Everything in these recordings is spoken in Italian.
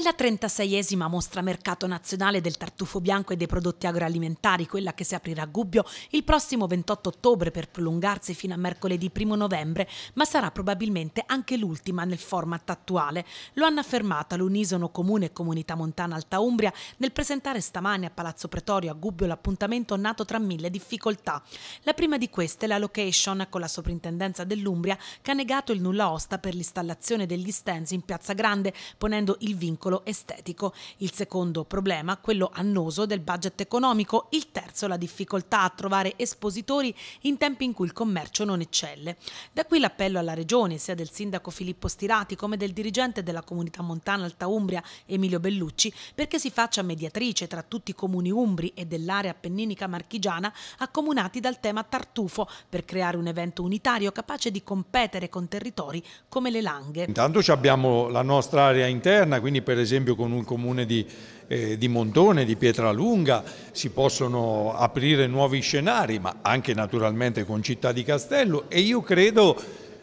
È la 36esima mostra mercato nazionale del tartufo bianco e dei prodotti agroalimentari, quella che si aprirà a Gubbio il prossimo 28 ottobre per prolungarsi fino a mercoledì 1 novembre, ma sarà probabilmente anche l'ultima nel format attuale. Lo hanno affermato l'Unisono Comune e Comunità Montana Alta Umbria nel presentare stamani a Palazzo Pretorio a Gubbio l'appuntamento nato tra mille difficoltà. La prima di queste è la location con la soprintendenza dell'Umbria che ha negato il nulla osta per l'installazione degli stands in Piazza Grande, ponendo il vincolo vincolo estetico, il secondo problema quello annoso del budget economico, il terzo la difficoltà a trovare espositori in tempi in cui il commercio non eccelle. Da qui l'appello alla Regione, sia del sindaco Filippo Stirati come del dirigente della comunità montana Alta Umbria Emilio Bellucci, perché si faccia mediatrice tra tutti i comuni umbri e dell'area appenninica marchigiana accomunati dal tema tartufo per creare un evento unitario capace di competere con territori come le Langhe. Intanto abbiamo la nostra area interna, quindi per esempio con un comune di, eh, di Montone, di Pietralunga, si possono aprire nuovi scenari, ma anche naturalmente con Città di Castello e io credo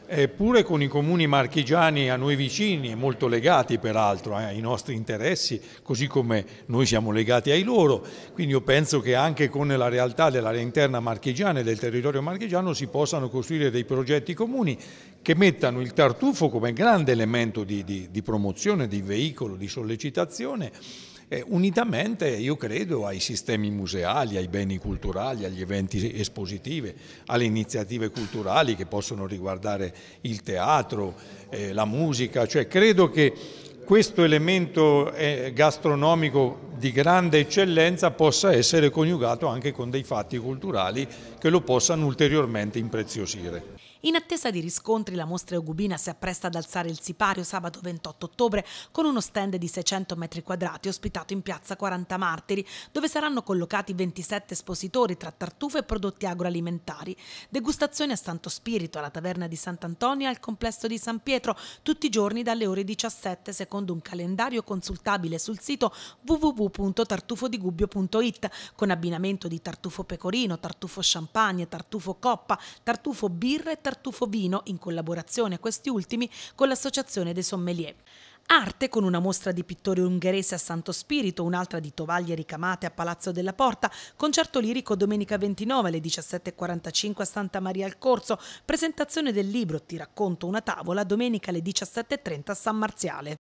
Eppure con i comuni marchigiani a noi vicini e molto legati peraltro eh, ai nostri interessi, così come noi siamo legati ai loro, quindi io penso che anche con la realtà dell'area interna marchigiana e del territorio marchigiano si possano costruire dei progetti comuni che mettano il tartufo come grande elemento di, di, di promozione, di veicolo, di sollecitazione eh, unitamente io credo ai sistemi museali, ai beni culturali, agli eventi espositivi, alle iniziative culturali che possono riguardare il teatro, eh, la musica, cioè credo che questo elemento eh, gastronomico di grande eccellenza possa essere coniugato anche con dei fatti culturali che lo possano ulteriormente impreziosire. In attesa di riscontri, la mostra eugubina si appresta ad alzare il sipario sabato 28 ottobre con uno stand di 600 metri quadrati ospitato in piazza 40 Martiri, dove saranno collocati 27 espositori tra tartufe e prodotti agroalimentari. Degustazione a Santo Spirito, alla taverna di Sant'Antonio e al complesso di San Pietro, tutti i giorni dalle ore 17, secondo un calendario consultabile sul sito www.tartufodigubbio.it, con abbinamento di tartufo pecorino, tartufo champagne, tartufo coppa, tartufo birre, e Tartufo Vino in collaborazione a questi ultimi con l'Associazione dei Sommelier. Arte con una mostra di pittori ungherese a Santo Spirito, un'altra di tovaglie ricamate a Palazzo della Porta, concerto lirico domenica 29 alle 17.45 a Santa Maria al Corso, presentazione del libro Ti racconto una tavola domenica alle 17.30 a San Marziale.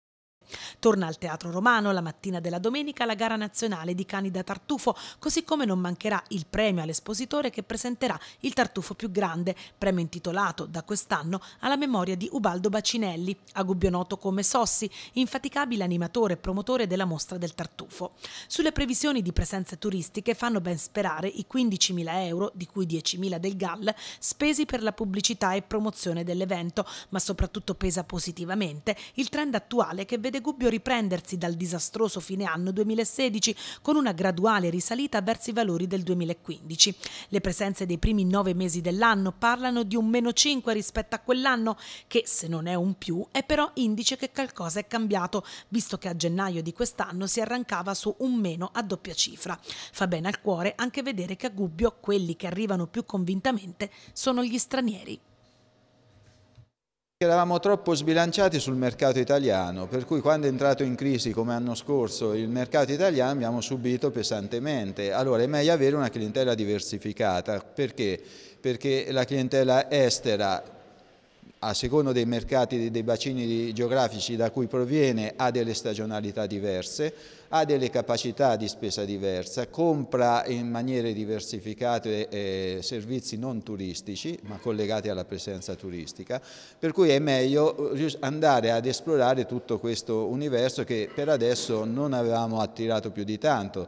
Torna al Teatro Romano la mattina della domenica la gara nazionale di cani da tartufo, così come non mancherà il premio all'espositore che presenterà il tartufo più grande, premio intitolato da quest'anno alla memoria di Ubaldo Bacinelli, a Gubbio noto come Sossi, infaticabile animatore e promotore della mostra del tartufo. Sulle previsioni di presenze turistiche fanno ben sperare i 15.000 euro, di cui 10.000 del GAL, spesi per la pubblicità e promozione dell'evento, ma soprattutto pesa positivamente il trend attuale che vede De Gubbio riprendersi dal disastroso fine anno 2016 con una graduale risalita verso i valori del 2015. Le presenze dei primi nove mesi dell'anno parlano di un meno 5 rispetto a quell'anno, che se non è un più è però indice che qualcosa è cambiato, visto che a gennaio di quest'anno si arrancava su un meno a doppia cifra. Fa bene al cuore anche vedere che a Gubbio quelli che arrivano più convintamente sono gli stranieri. Eravamo troppo sbilanciati sul mercato italiano, per cui quando è entrato in crisi come l'anno scorso il mercato italiano abbiamo subito pesantemente. Allora è meglio avere una clientela diversificata, perché? Perché la clientela estera a seconda dei mercati, dei bacini geografici da cui proviene, ha delle stagionalità diverse, ha delle capacità di spesa diversa, compra in maniere diversificate eh, servizi non turistici ma collegati alla presenza turistica, per cui è meglio eh, andare ad esplorare tutto questo universo che per adesso non avevamo attirato più di tanto.